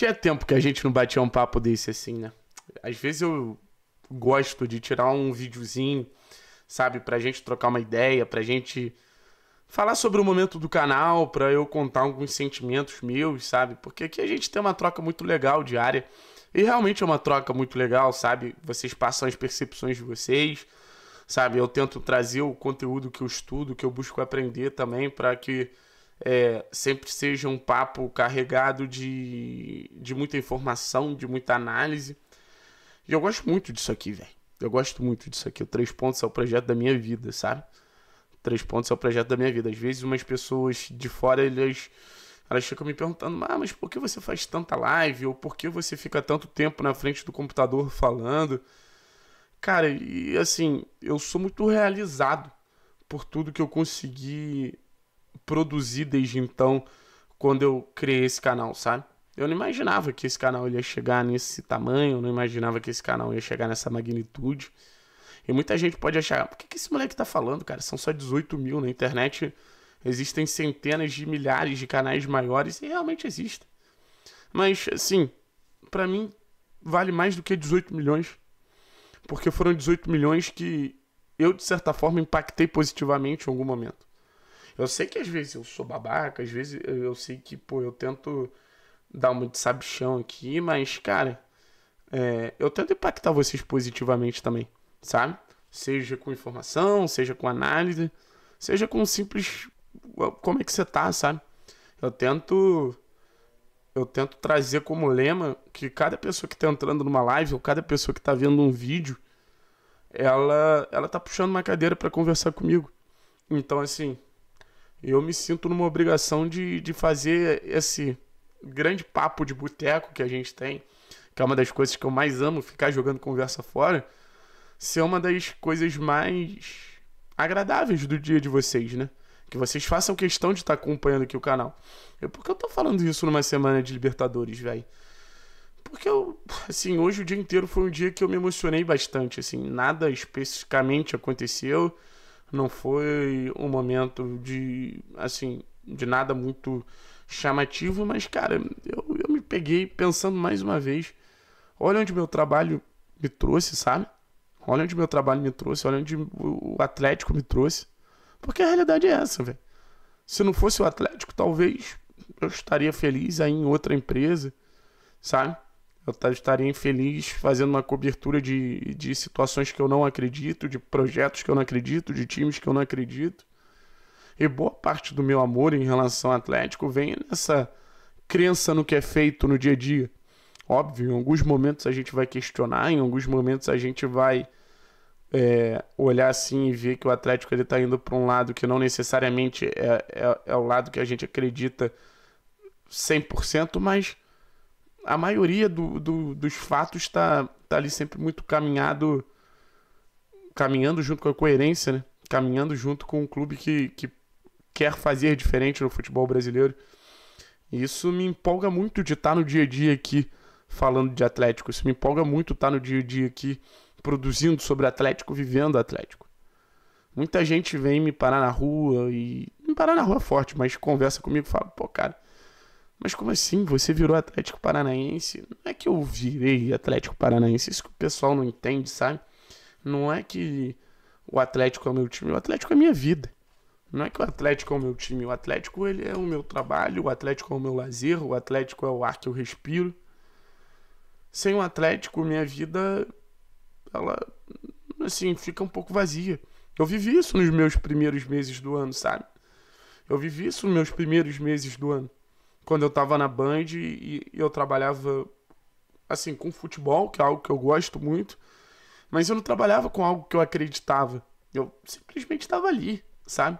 Tinha tempo que a gente não batia um papo desse assim, né? Às vezes eu gosto de tirar um videozinho, sabe, pra gente trocar uma ideia, pra gente falar sobre o momento do canal, pra eu contar alguns sentimentos meus, sabe? Porque aqui a gente tem uma troca muito legal diária. E realmente é uma troca muito legal, sabe? Vocês passam as percepções de vocês, sabe? Eu tento trazer o conteúdo que eu estudo, que eu busco aprender também, para que é, sempre seja um papo carregado de, de muita informação, de muita análise. E eu gosto muito disso aqui, velho. Eu gosto muito disso aqui. O Três Pontos é o projeto da minha vida, sabe? Três Pontos é o projeto da minha vida. Às vezes, umas pessoas de fora, elas, elas ficam me perguntando: ah, mas por que você faz tanta live? Ou por que você fica tanto tempo na frente do computador falando? Cara, e assim, eu sou muito realizado por tudo que eu consegui produzi desde então, quando eu criei esse canal, sabe? Eu não imaginava que esse canal ia chegar nesse tamanho, eu não imaginava que esse canal ia chegar nessa magnitude. E muita gente pode achar, por que, que esse moleque tá falando, cara? São só 18 mil na internet. Existem centenas de milhares de canais maiores e realmente existe. Mas, assim, para mim vale mais do que 18 milhões. Porque foram 18 milhões que eu, de certa forma, impactei positivamente em algum momento. Eu sei que às vezes eu sou babaca, às vezes eu sei que, pô, eu tento dar uma de sabichão aqui, mas, cara, é, eu tento impactar vocês positivamente também, sabe? Seja com informação, seja com análise, seja com simples como é que você tá, sabe? Eu tento eu tento trazer como lema que cada pessoa que tá entrando numa live ou cada pessoa que tá vendo um vídeo, ela ela tá puxando uma cadeira para conversar comigo. Então assim, eu me sinto numa obrigação de, de fazer esse grande papo de boteco que a gente tem, que é uma das coisas que eu mais amo, ficar jogando conversa fora, ser uma das coisas mais agradáveis do dia de vocês, né? Que vocês façam questão de estar tá acompanhando aqui o canal. Eu, por que eu tô falando isso numa semana de Libertadores, velho? Porque eu, assim, hoje o dia inteiro foi um dia que eu me emocionei bastante, assim, nada especificamente aconteceu. Não foi um momento de, assim, de nada muito chamativo, mas, cara, eu, eu me peguei pensando mais uma vez: olha onde meu trabalho me trouxe, sabe? Olha onde meu trabalho me trouxe, olha onde o Atlético me trouxe. Porque a realidade é essa, velho. Se não fosse o Atlético, talvez eu estaria feliz aí em outra empresa, sabe? eu estaria infeliz fazendo uma cobertura de, de situações que eu não acredito, de projetos que eu não acredito, de times que eu não acredito. E boa parte do meu amor em relação ao Atlético vem nessa crença no que é feito no dia a dia. Óbvio, em alguns momentos a gente vai questionar, em alguns momentos a gente vai é, olhar assim e ver que o Atlético ele está indo para um lado que não necessariamente é, é, é o lado que a gente acredita 100%, mas a maioria do, do, dos fatos está tá ali sempre muito caminhado, caminhando junto com a coerência, né? Caminhando junto com um clube que, que quer fazer diferente no futebol brasileiro. E isso me empolga muito de estar tá no dia a dia aqui falando de Atlético. Isso me empolga muito estar tá no dia a dia aqui produzindo sobre Atlético, vivendo Atlético. Muita gente vem me parar na rua e. Me parar na rua é forte, mas conversa comigo e fala, pô, cara mas como assim? Você virou Atlético Paranaense? Não é que eu virei Atlético Paranaense, isso que o pessoal não entende, sabe? Não é que o Atlético é o meu time, o Atlético é a minha vida. Não é que o Atlético é o meu time, o Atlético ele é o meu trabalho, o Atlético é o meu lazer, o Atlético é o ar que eu respiro. Sem o Atlético, minha vida ela assim fica um pouco vazia. Eu vivi isso nos meus primeiros meses do ano, sabe? Eu vivi isso nos meus primeiros meses do ano quando eu tava na Band e, e eu trabalhava assim com futebol, que é algo que eu gosto muito, mas eu não trabalhava com algo que eu acreditava. Eu simplesmente estava ali, sabe?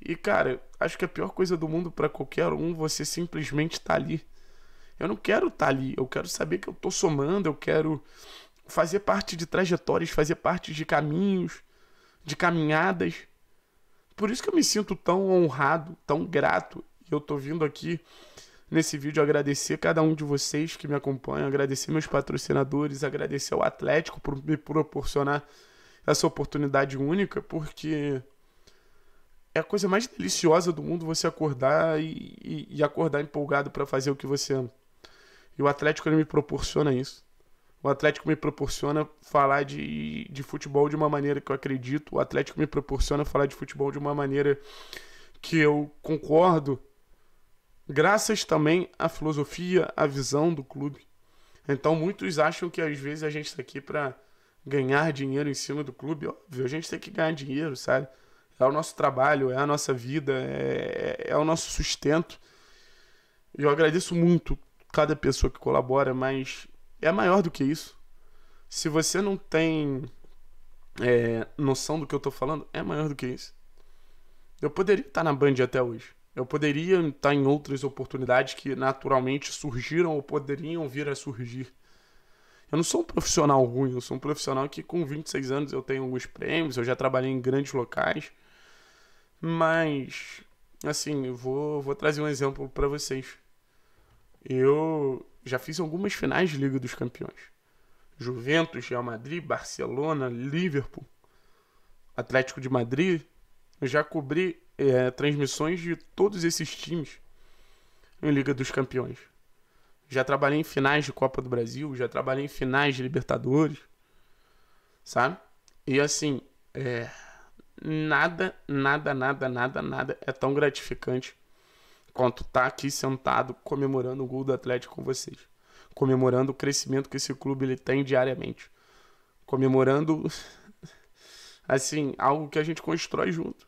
E cara, acho que a pior coisa do mundo para qualquer um você simplesmente tá ali. Eu não quero estar tá ali, eu quero saber que eu tô somando, eu quero fazer parte de trajetórias, fazer parte de caminhos, de caminhadas. Por isso que eu me sinto tão honrado, tão grato, e eu tô vindo aqui nesse vídeo agradecer cada um de vocês que me acompanham, agradecer meus patrocinadores, agradecer ao Atlético por me proporcionar essa oportunidade única, porque é a coisa mais deliciosa do mundo você acordar e, e, e acordar empolgado para fazer o que você ama. E o Atlético me proporciona isso. O Atlético me proporciona falar de, de futebol de uma maneira que eu acredito. O Atlético me proporciona falar de futebol de uma maneira que eu concordo graças também à filosofia, à visão do clube. Então muitos acham que às vezes a gente está aqui para ganhar dinheiro em cima do clube. Óbvio, a gente tem que ganhar dinheiro, sabe? É o nosso trabalho, é a nossa vida, é, é, é o nosso sustento. Eu agradeço muito cada pessoa que colabora, mas é maior do que isso. Se você não tem é, noção do que eu estou falando, é maior do que isso. Eu poderia estar tá na Band até hoje. Eu poderia estar em outras oportunidades que naturalmente surgiram ou poderiam vir a surgir. Eu não sou um profissional ruim, eu sou um profissional que com 26 anos eu tenho alguns prêmios, eu já trabalhei em grandes locais. Mas, assim, eu vou, vou trazer um exemplo para vocês. Eu já fiz algumas finais de Liga dos Campeões. Juventus, Real Madrid, Barcelona, Liverpool, Atlético de Madrid, eu já cobri é, transmissões de todos esses times em Liga dos Campeões. Já trabalhei em finais de Copa do Brasil, já trabalhei em finais de Libertadores, sabe? E assim, é, nada, nada, nada, nada, nada é tão gratificante quanto estar tá aqui sentado comemorando o gol do Atlético com vocês, comemorando o crescimento que esse clube ele tem diariamente, comemorando assim, algo que a gente constrói junto.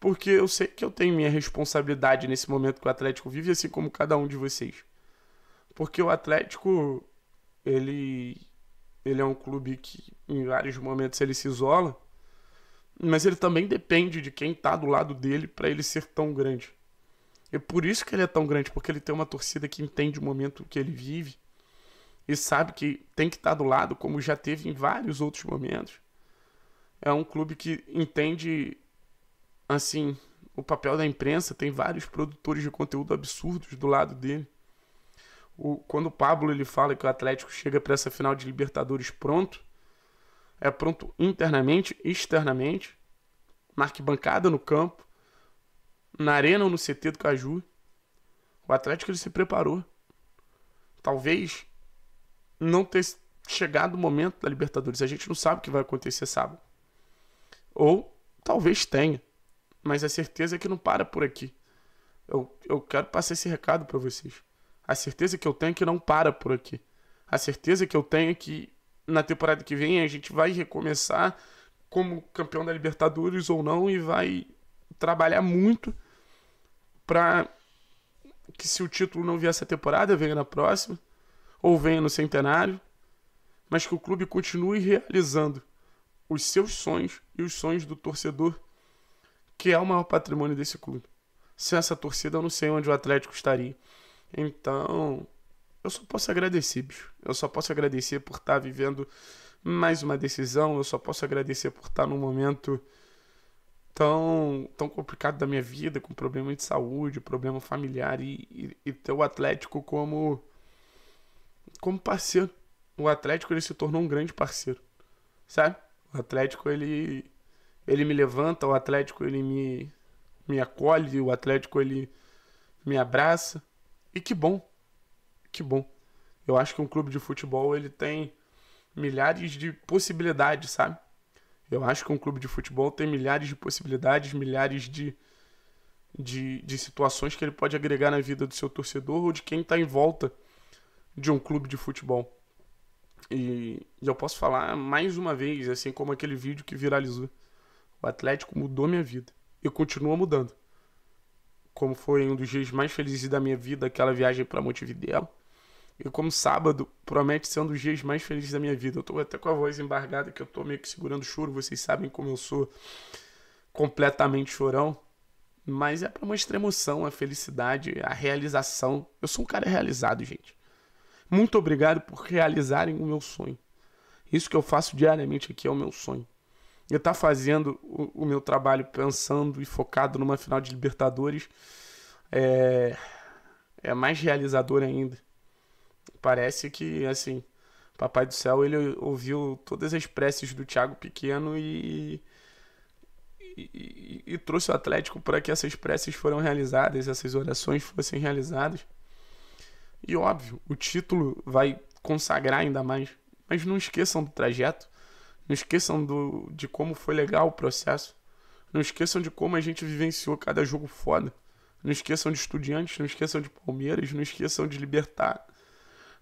Porque eu sei que eu tenho minha responsabilidade nesse momento que o Atlético vive, assim como cada um de vocês. Porque o Atlético, ele, ele é um clube que em vários momentos ele se isola, mas ele também depende de quem está do lado dele para ele ser tão grande. É por isso que ele é tão grande, porque ele tem uma torcida que entende o momento que ele vive e sabe que tem que estar tá do lado, como já teve em vários outros momentos é um clube que entende assim o papel da imprensa, tem vários produtores de conteúdo absurdos do lado dele. O, quando o Pablo ele fala que o Atlético chega para essa final de Libertadores pronto, é pronto internamente, externamente, na arquibancada, no campo, na arena ou no CT do Caju. O Atlético ele se preparou. Talvez não ter chegado o momento da Libertadores. A gente não sabe o que vai acontecer sábado. Ou talvez tenha, mas a certeza é que não para por aqui. Eu, eu quero passar esse recado para vocês. A certeza que eu tenho é que não para por aqui. A certeza que eu tenho é que na temporada que vem a gente vai recomeçar como campeão da Libertadores ou não e vai trabalhar muito para que se o título não vier essa temporada, venha na próxima ou venha no centenário, mas que o clube continue realizando os seus sonhos e os sonhos do torcedor, que é o maior patrimônio desse clube. Sem essa torcida, eu não sei onde o Atlético estaria. Então, eu só posso agradecer, bicho. Eu só posso agradecer por estar tá vivendo mais uma decisão. Eu só posso agradecer por estar tá num momento tão, tão complicado da minha vida, com problema de saúde, problema familiar e, e, e ter o Atlético como, como parceiro. O Atlético ele se tornou um grande parceiro, sabe? O Atlético, ele, ele me levanta, o Atlético, ele me, me acolhe, o Atlético, ele me abraça. E que bom, que bom. Eu acho que um clube de futebol, ele tem milhares de possibilidades, sabe? Eu acho que um clube de futebol tem milhares de possibilidades, milhares de, de, de situações que ele pode agregar na vida do seu torcedor ou de quem está em volta de um clube de futebol. E, e eu posso falar mais uma vez, assim como aquele vídeo que viralizou. O Atlético mudou minha vida e continua mudando. Como foi um dos dias mais felizes da minha vida, aquela viagem para Montevideo. E como sábado promete ser um dos dias mais felizes da minha vida. Eu tô até com a voz embargada, que eu tô meio que segurando choro. Vocês sabem como eu sou completamente chorão. Mas é para mostrar emoção, a felicidade, a realização. Eu sou um cara realizado, gente. Muito obrigado por realizarem o meu sonho. Isso que eu faço diariamente aqui é o meu sonho. Eu estar tá fazendo o, o, meu trabalho pensando e focado numa final de Libertadores é, é mais realizador ainda. Parece que, assim, Papai do Céu, ele ouviu todas as preces do Thiago Pequeno e, e, e, e trouxe o Atlético para que essas preces foram realizadas, essas orações fossem realizadas. E óbvio, o título vai consagrar ainda mais. Mas não esqueçam do trajeto, não esqueçam do, de como foi legal o processo, não esqueçam de como a gente vivenciou cada jogo foda. Não esqueçam de Estudiantes, não esqueçam de Palmeiras, não esqueçam de Libertar.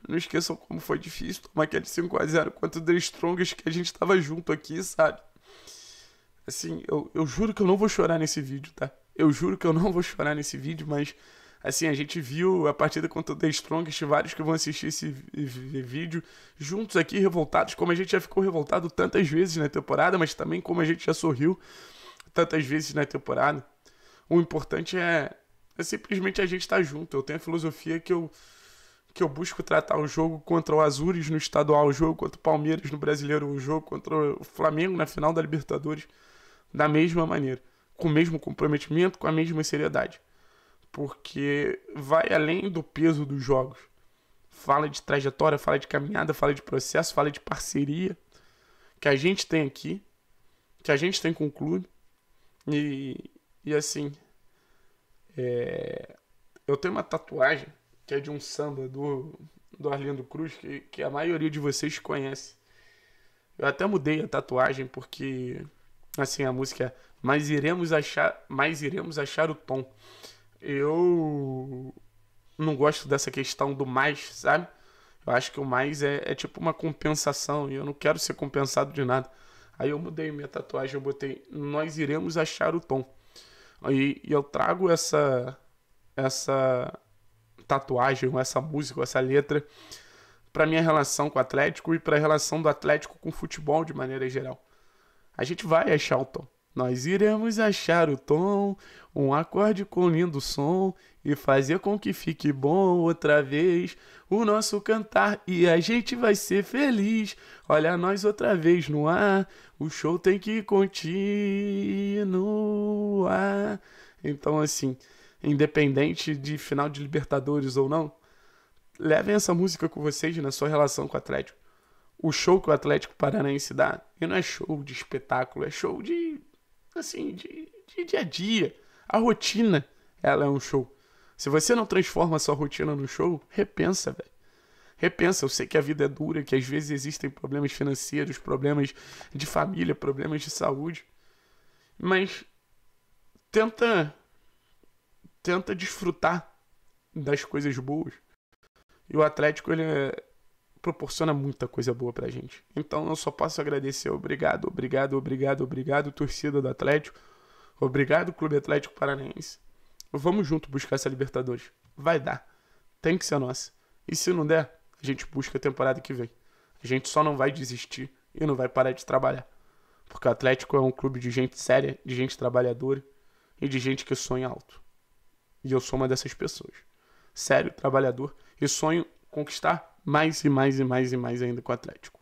Não esqueçam como foi difícil tomar aquele 5x0 contra o The Strongest que a gente tava junto aqui, sabe? Assim, eu, eu juro que eu não vou chorar nesse vídeo, tá? Eu juro que eu não vou chorar nesse vídeo, mas Assim, a gente viu a partida contra o The Strongest, vários que vão assistir esse vídeo juntos aqui, revoltados, como a gente já ficou revoltado tantas vezes na temporada, mas também como a gente já sorriu tantas vezes na temporada. O importante é, é simplesmente a gente estar tá junto. Eu tenho a filosofia que eu, que eu busco tratar o jogo contra o Azures no estadual, o jogo contra o Palmeiras no brasileiro, o jogo contra o Flamengo na final da Libertadores, da mesma maneira, com o mesmo comprometimento, com a mesma seriedade porque vai além do peso dos jogos. Fala de trajetória, fala de caminhada, fala de processo, fala de parceria que a gente tem aqui, que a gente tem com o clube. E, e assim, é... eu tenho uma tatuagem que é de um samba do, do Arlindo Cruz, que, que a maioria de vocês conhece. Eu até mudei a tatuagem porque, assim, a música é Mas iremos achar, mas iremos achar o tom eu não gosto dessa questão do mais, sabe? Eu acho que o mais é, é tipo uma compensação e eu não quero ser compensado de nada. Aí eu mudei minha tatuagem, eu botei Nós iremos achar o tom. E, e eu trago essa essa tatuagem, essa música, essa letra para minha relação com o Atlético e para a relação do Atlético com o futebol de maneira geral. A gente vai achar o tom. Nós iremos achar o tom, um acorde com lindo som e fazer com que fique bom outra vez o nosso cantar e a gente vai ser feliz. Olha nós outra vez no ar, o show tem que continuar. Então assim, independente de final de Libertadores ou não, levem essa música com vocês na sua relação com o Atlético. O show que o Atlético Paranaense dá, e não é show de espetáculo, é show de assim, de, de dia a dia. A rotina, ela é um show. Se você não transforma a sua rotina no show, repensa, velho. Repensa, eu sei que a vida é dura, que às vezes existem problemas financeiros, problemas de família, problemas de saúde. Mas tenta tenta desfrutar das coisas boas. E o Atlético ele é, proporciona muita coisa boa pra gente. Então eu só posso agradecer. Obrigado, obrigado, obrigado, obrigado, torcida do Atlético. Obrigado, Clube Atlético Paranaense. Vamos junto buscar essa Libertadores. Vai dar. Tem que ser nossa. E se não der, a gente busca a temporada que vem. A gente só não vai desistir e não vai parar de trabalhar. Porque o Atlético é um clube de gente séria, de gente trabalhadora e de gente que sonha alto. E eu sou uma dessas pessoas. Sério, trabalhador e sonho conquistar mais e mais e mais e mais ainda com o Atlético.